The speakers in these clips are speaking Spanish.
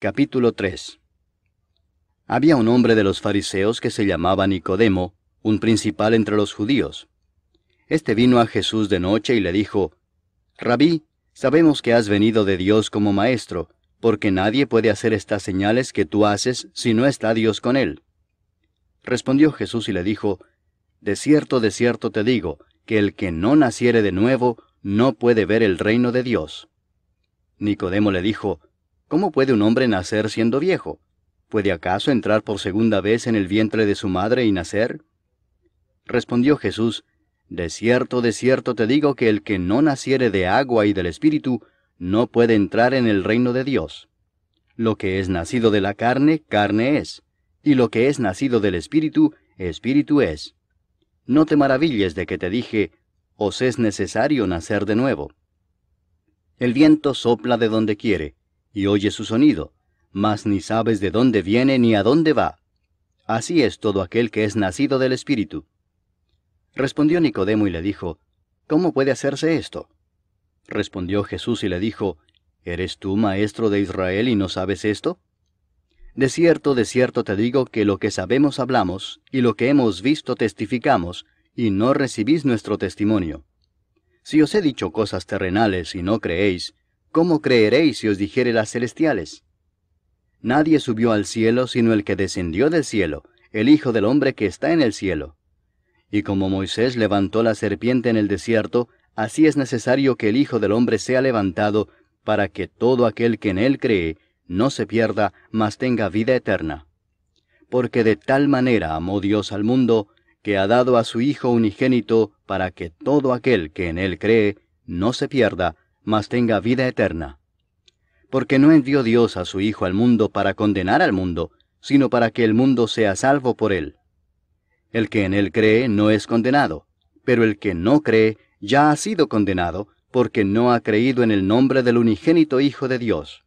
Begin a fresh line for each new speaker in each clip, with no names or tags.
Capítulo 3 Había un hombre de los fariseos que se llamaba Nicodemo, un principal entre los judíos. Este vino a Jesús de noche y le dijo, Rabí, sabemos que has venido de Dios como maestro, porque nadie puede hacer estas señales que tú haces si no está Dios con él. Respondió Jesús y le dijo, De cierto, de cierto te digo, que el que no naciere de nuevo no puede ver el reino de Dios. Nicodemo le dijo, ¿Cómo puede un hombre nacer siendo viejo? ¿Puede acaso entrar por segunda vez en el vientre de su madre y nacer? Respondió Jesús, De cierto, de cierto te digo que el que no naciere de agua y del Espíritu, no puede entrar en el reino de Dios. Lo que es nacido de la carne, carne es, y lo que es nacido del Espíritu, Espíritu es. No te maravilles de que te dije, os es necesario nacer de nuevo. El viento sopla de donde quiere, y oye su sonido, mas ni sabes de dónde viene ni a dónde va. Así es todo aquel que es nacido del Espíritu. Respondió Nicodemo y le dijo, ¿Cómo puede hacerse esto? Respondió Jesús y le dijo, ¿Eres tú maestro de Israel y no sabes esto? De cierto, de cierto te digo que lo que sabemos hablamos, y lo que hemos visto testificamos, y no recibís nuestro testimonio. Si os he dicho cosas terrenales y no creéis, ¿Cómo creeréis si os dijere las celestiales? Nadie subió al cielo sino el que descendió del cielo, el Hijo del Hombre que está en el cielo. Y como Moisés levantó la serpiente en el desierto, así es necesario que el Hijo del Hombre sea levantado, para que todo aquel que en él cree no se pierda, mas tenga vida eterna. Porque de tal manera amó Dios al mundo, que ha dado a su Hijo unigénito, para que todo aquel que en él cree no se pierda, mas tenga vida eterna. Porque no envió Dios a su Hijo al mundo para condenar al mundo, sino para que el mundo sea salvo por él. El que en él cree no es condenado, pero el que no cree ya ha sido condenado, porque no ha creído en el nombre del unigénito Hijo de Dios.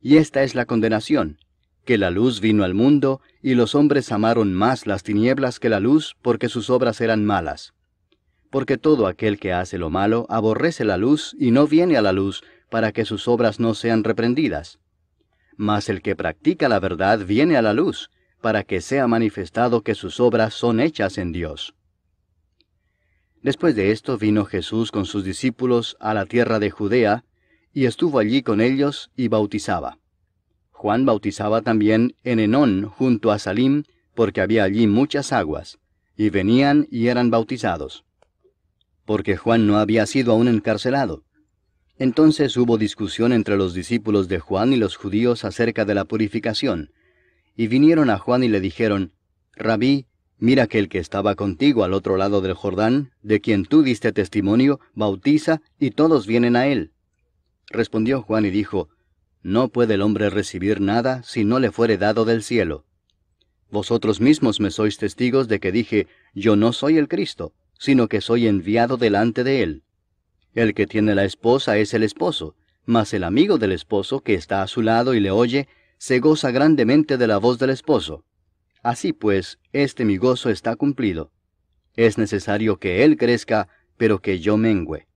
Y esta es la condenación, que la luz vino al mundo, y los hombres amaron más las tinieblas que la luz, porque sus obras eran malas porque todo aquel que hace lo malo aborrece la luz y no viene a la luz, para que sus obras no sean reprendidas. Mas el que practica la verdad viene a la luz, para que sea manifestado que sus obras son hechas en Dios. Después de esto vino Jesús con sus discípulos a la tierra de Judea, y estuvo allí con ellos y bautizaba. Juan bautizaba también en Enón junto a Salim, porque había allí muchas aguas, y venían y eran bautizados porque Juan no había sido aún encarcelado. Entonces hubo discusión entre los discípulos de Juan y los judíos acerca de la purificación. Y vinieron a Juan y le dijeron, Rabí, mira que que estaba contigo al otro lado del Jordán, de quien tú diste testimonio, bautiza, y todos vienen a él. Respondió Juan y dijo, No puede el hombre recibir nada si no le fuere dado del cielo. Vosotros mismos me sois testigos de que dije, Yo no soy el Cristo sino que soy enviado delante de él. El que tiene la esposa es el esposo, mas el amigo del esposo que está a su lado y le oye, se goza grandemente de la voz del esposo. Así pues, este mi gozo está cumplido. Es necesario que él crezca, pero que yo mengüe.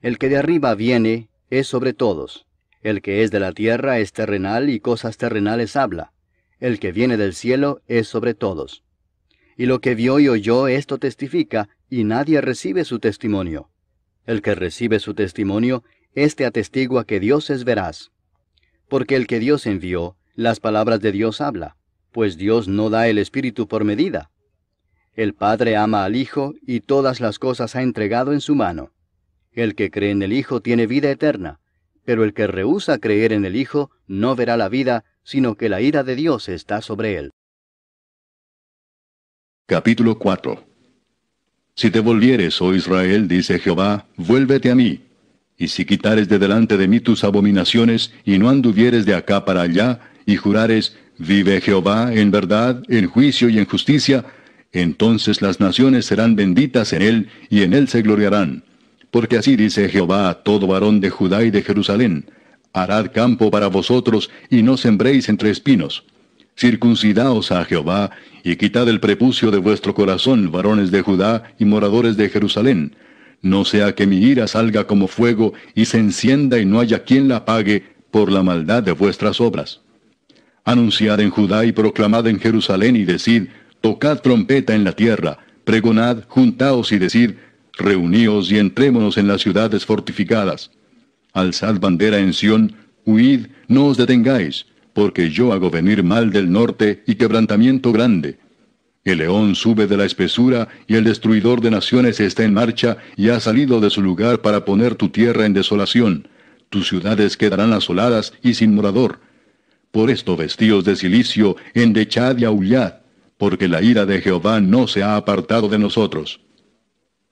El que de arriba viene es sobre todos. El que es de la tierra es terrenal y cosas terrenales habla. El que viene del cielo es sobre todos y lo que vio y oyó esto testifica, y nadie recibe su testimonio. El que recibe su testimonio, éste atestigua que Dios es veraz. Porque el que Dios envió, las palabras de Dios habla, pues Dios no da el Espíritu por medida. El Padre ama al Hijo y todas las cosas ha entregado en su mano. El que cree en el Hijo tiene vida eterna, pero el que rehúsa creer en el Hijo no verá la vida, sino que la ira de Dios está sobre él.
Capítulo 4 Si te volvieres, oh Israel, dice Jehová, vuélvete a mí. Y si quitares de delante de mí tus abominaciones, y no anduvieres de acá para allá, y jurares, vive Jehová en verdad, en juicio y en justicia, entonces las naciones serán benditas en él, y en él se gloriarán. Porque así dice Jehová a todo varón de Judá y de Jerusalén, harad campo para vosotros, y no sembréis entre espinos Circuncidaos a Jehová, y quitad el prepucio de vuestro corazón, varones de Judá y moradores de Jerusalén. No sea que mi ira salga como fuego y se encienda y no haya quien la apague por la maldad de vuestras obras. Anunciad en Judá y proclamad en Jerusalén y decid, tocad trompeta en la tierra, pregonad, juntaos y decid, reuníos y entrémonos en las ciudades fortificadas. Alzad bandera en Sión, huid, no os detengáis, porque yo hago venir mal del norte y quebrantamiento grande. El león sube de la espesura y el destruidor de naciones está en marcha y ha salido de su lugar para poner tu tierra en desolación. Tus ciudades quedarán asoladas y sin morador. Por esto vestíos de silicio, endechad y aullad, porque la ira de Jehová no se ha apartado de nosotros.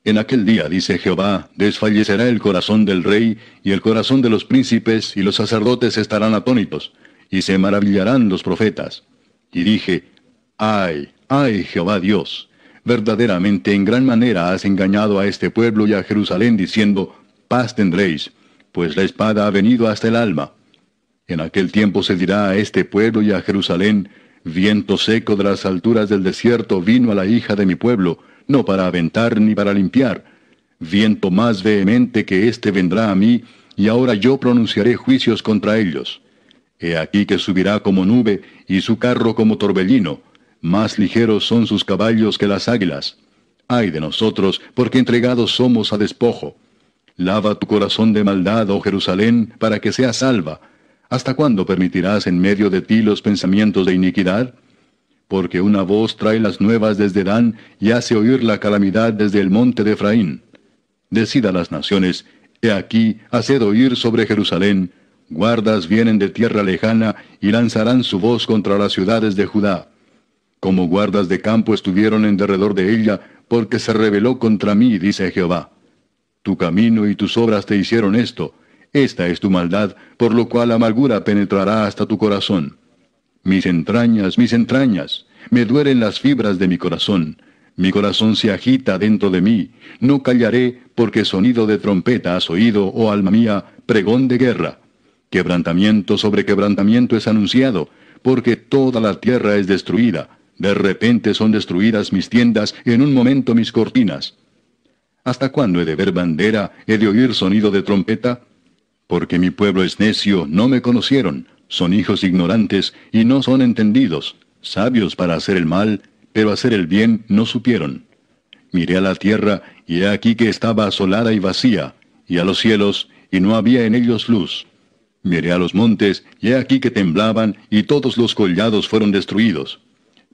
En aquel día, dice Jehová, desfallecerá el corazón del rey, y el corazón de los príncipes, y los sacerdotes estarán atónitos, y se maravillarán los profetas. Y dije, ay, ay Jehová Dios, verdaderamente en gran manera has engañado a este pueblo y a Jerusalén diciendo, paz tendréis, pues la espada ha venido hasta el alma. En aquel tiempo se dirá a este pueblo y a Jerusalén, viento seco de las alturas del desierto vino a la hija de mi pueblo, no para aventar ni para limpiar. Viento más vehemente que éste vendrá a mí, y ahora yo pronunciaré juicios contra ellos. He aquí que subirá como nube y su carro como torbellino. Más ligeros son sus caballos que las águilas. Ay de nosotros, porque entregados somos a despojo. Lava tu corazón de maldad, oh Jerusalén, para que seas salva. ¿Hasta cuándo permitirás en medio de ti los pensamientos de iniquidad? Porque una voz trae las nuevas desde Dan y hace oír la calamidad desde el monte de Efraín. Decida las naciones, he aquí, haced oír sobre Jerusalén, Guardas vienen de tierra lejana y lanzarán su voz contra las ciudades de Judá. Como guardas de campo estuvieron en derredor de ella, porque se rebeló contra mí, dice Jehová. Tu camino y tus obras te hicieron esto. Esta es tu maldad, por lo cual amargura penetrará hasta tu corazón. Mis entrañas, mis entrañas, me duelen las fibras de mi corazón. Mi corazón se agita dentro de mí. No callaré, porque sonido de trompeta has oído, oh alma mía, pregón de guerra. Quebrantamiento sobre quebrantamiento es anunciado, porque toda la tierra es destruida. De repente son destruidas mis tiendas, en un momento mis cortinas. ¿Hasta cuándo he de ver bandera, he de oír sonido de trompeta? Porque mi pueblo es necio, no me conocieron, son hijos ignorantes y no son entendidos, sabios para hacer el mal, pero hacer el bien no supieron. Miré a la tierra, y he aquí que estaba asolada y vacía, y a los cielos, y no había en ellos luz. Miré a los montes, y he aquí que temblaban, y todos los collados fueron destruidos.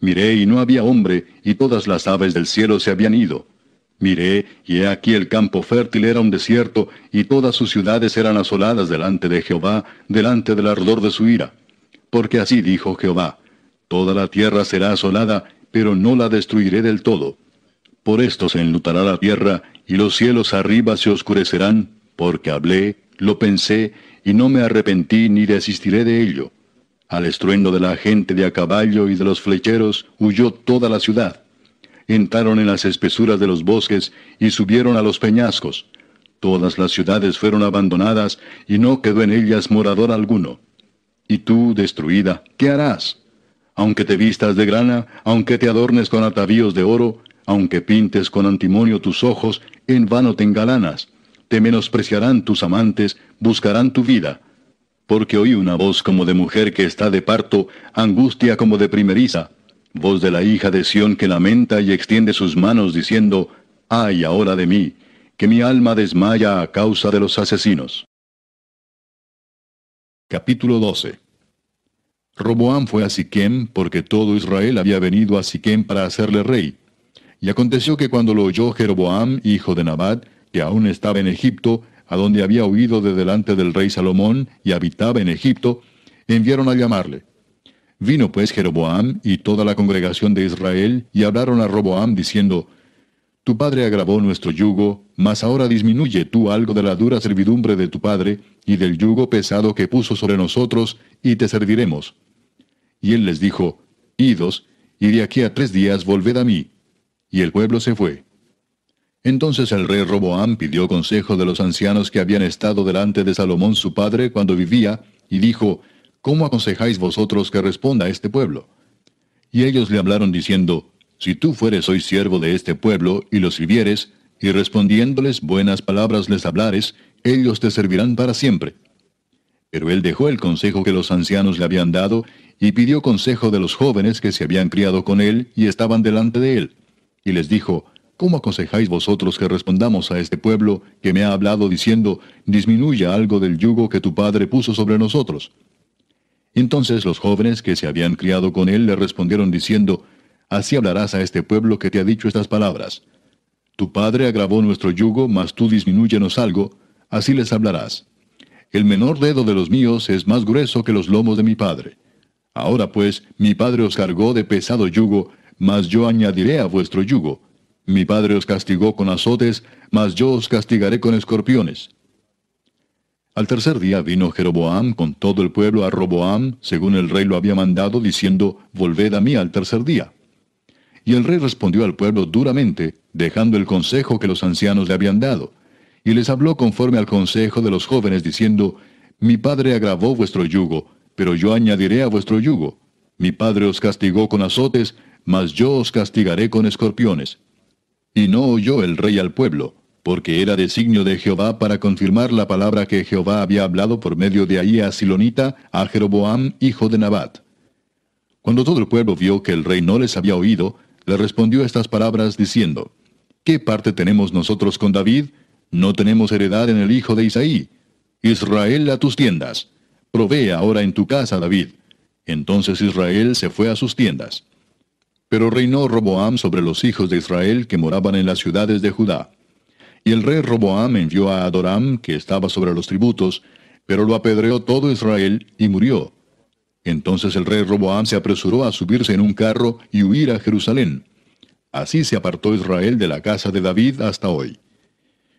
Miré, y no había hombre, y todas las aves del cielo se habían ido. Miré, y he aquí el campo fértil era un desierto, y todas sus ciudades eran asoladas delante de Jehová, delante del ardor de su ira. Porque así dijo Jehová, Toda la tierra será asolada, pero no la destruiré del todo. Por esto se enlutará la tierra, y los cielos arriba se oscurecerán, porque hablé lo pensé y no me arrepentí ni desistiré de ello. Al estruendo de la gente de a caballo y de los flecheros huyó toda la ciudad. Entraron en las espesuras de los bosques y subieron a los peñascos. Todas las ciudades fueron abandonadas y no quedó en ellas morador alguno. Y tú, destruida, ¿qué harás? Aunque te vistas de grana, aunque te adornes con atavíos de oro, aunque pintes con antimonio tus ojos, en vano te engalanas te menospreciarán tus amantes, buscarán tu vida. Porque oí una voz como de mujer que está de parto, angustia como de primeriza, voz de la hija de Sión que lamenta y extiende sus manos diciendo, ay ahora de mí, que mi alma desmaya a causa de los asesinos. Capítulo 12 Roboam fue a Siquem, porque todo Israel había venido a Siquem para hacerle rey. Y aconteció que cuando lo oyó Jeroboam, hijo de Nabat, que aún estaba en Egipto, a donde había huido de delante del rey Salomón y habitaba en Egipto, enviaron a llamarle. Vino pues Jeroboam y toda la congregación de Israel y hablaron a Roboam diciendo, Tu padre agravó nuestro yugo, mas ahora disminuye tú algo de la dura servidumbre de tu padre y del yugo pesado que puso sobre nosotros, y te serviremos. Y él les dijo, Idos, y de aquí a tres días volved a mí. Y el pueblo se fue. Entonces el rey Roboam pidió consejo de los ancianos que habían estado delante de Salomón su padre cuando vivía, y dijo, ¿Cómo aconsejáis vosotros que responda a este pueblo? Y ellos le hablaron diciendo, Si tú fueres hoy siervo de este pueblo, y lo sirvieres, y respondiéndoles buenas palabras les hablares, ellos te servirán para siempre. Pero él dejó el consejo que los ancianos le habían dado, y pidió consejo de los jóvenes que se habían criado con él y estaban delante de él. Y les dijo, ¿Cómo aconsejáis vosotros que respondamos a este pueblo que me ha hablado diciendo, disminuya algo del yugo que tu padre puso sobre nosotros? Entonces los jóvenes que se habían criado con él le respondieron diciendo, Así hablarás a este pueblo que te ha dicho estas palabras. Tu padre agravó nuestro yugo, mas tú disminúyenos algo, así les hablarás. El menor dedo de los míos es más grueso que los lomos de mi padre. Ahora pues, mi padre os cargó de pesado yugo, mas yo añadiré a vuestro yugo mi padre os castigó con azotes, mas yo os castigaré con escorpiones. Al tercer día vino Jeroboam con todo el pueblo a Roboam, según el rey lo había mandado, diciendo, Volved a mí al tercer día. Y el rey respondió al pueblo duramente, dejando el consejo que los ancianos le habían dado. Y les habló conforme al consejo de los jóvenes, diciendo, Mi padre agravó vuestro yugo, pero yo añadiré a vuestro yugo. Mi padre os castigó con azotes, mas yo os castigaré con escorpiones. Y no oyó el rey al pueblo, porque era designio de Jehová para confirmar la palabra que Jehová había hablado por medio de ahí a Silonita, a Jeroboam, hijo de Nabat. Cuando todo el pueblo vio que el rey no les había oído, le respondió estas palabras diciendo, ¿Qué parte tenemos nosotros con David? No tenemos heredad en el hijo de Isaí. Israel a tus tiendas. Provee ahora en tu casa, David. Entonces Israel se fue a sus tiendas. Pero reinó Roboam sobre los hijos de Israel que moraban en las ciudades de Judá. Y el rey Roboam envió a Adoram, que estaba sobre los tributos, pero lo apedreó todo Israel y murió. Entonces el rey Roboam se apresuró a subirse en un carro y huir a Jerusalén. Así se apartó Israel de la casa de David hasta hoy.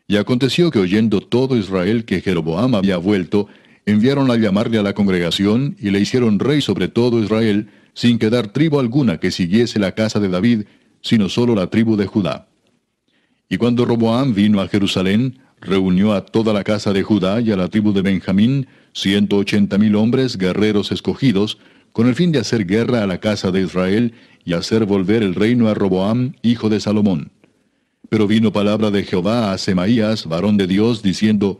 Y aconteció que oyendo todo Israel que Jeroboam había vuelto, enviaron a llamarle a la congregación y le hicieron rey sobre todo Israel, sin quedar tribu alguna que siguiese la casa de David, sino solo la tribu de Judá. Y cuando Roboam vino a Jerusalén, reunió a toda la casa de Judá y a la tribu de Benjamín, ciento ochenta mil hombres guerreros escogidos, con el fin de hacer guerra a la casa de Israel y hacer volver el reino a Roboam, hijo de Salomón. Pero vino palabra de Jehová a Semaías, varón de Dios, diciendo,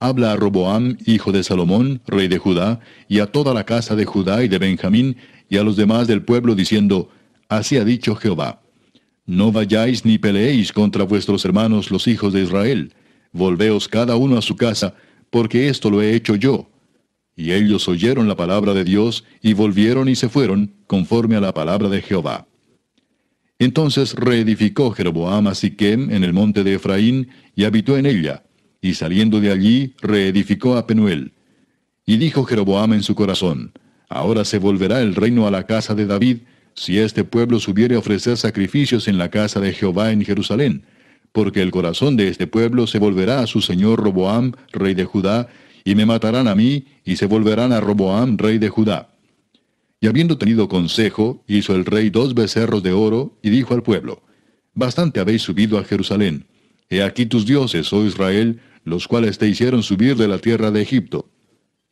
Habla a Roboam, hijo de Salomón, rey de Judá, y a toda la casa de Judá y de Benjamín, y a los demás del pueblo diciendo, Así ha dicho Jehová, No vayáis ni peleéis contra vuestros hermanos los hijos de Israel, volveos cada uno a su casa, porque esto lo he hecho yo. Y ellos oyeron la palabra de Dios, y volvieron y se fueron, conforme a la palabra de Jehová. Entonces reedificó Jeroboam a Siquem en el monte de Efraín, y habitó en ella, y saliendo de allí reedificó a Penuel. Y dijo Jeroboam en su corazón, Ahora se volverá el reino a la casa de David, si este pueblo subiere a ofrecer sacrificios en la casa de Jehová en Jerusalén, porque el corazón de este pueblo se volverá a su señor Roboam, rey de Judá, y me matarán a mí, y se volverán a Roboam, rey de Judá. Y habiendo tenido consejo, hizo el rey dos becerros de oro, y dijo al pueblo, Bastante habéis subido a Jerusalén. He aquí tus dioses, oh Israel, los cuales te hicieron subir de la tierra de Egipto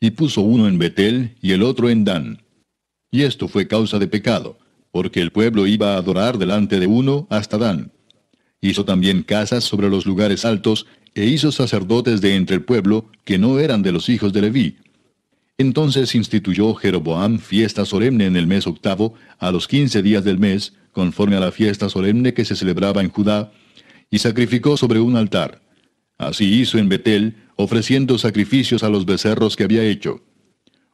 y puso uno en Betel y el otro en Dan. Y esto fue causa de pecado, porque el pueblo iba a adorar delante de uno hasta Dan. Hizo también casas sobre los lugares altos, e hizo sacerdotes de entre el pueblo que no eran de los hijos de Leví. Entonces instituyó Jeroboam fiesta solemne en el mes octavo, a los quince días del mes, conforme a la fiesta solemne que se celebraba en Judá, y sacrificó sobre un altar. Así hizo en Betel, ofreciendo sacrificios a los becerros que había hecho.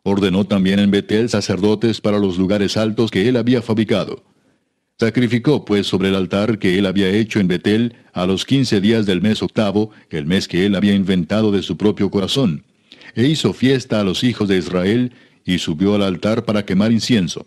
Ordenó también en Betel sacerdotes para los lugares altos que él había fabricado. Sacrificó pues sobre el altar que él había hecho en Betel a los quince días del mes octavo, el mes que él había inventado de su propio corazón, e hizo fiesta a los hijos de Israel, y subió al altar para quemar incienso.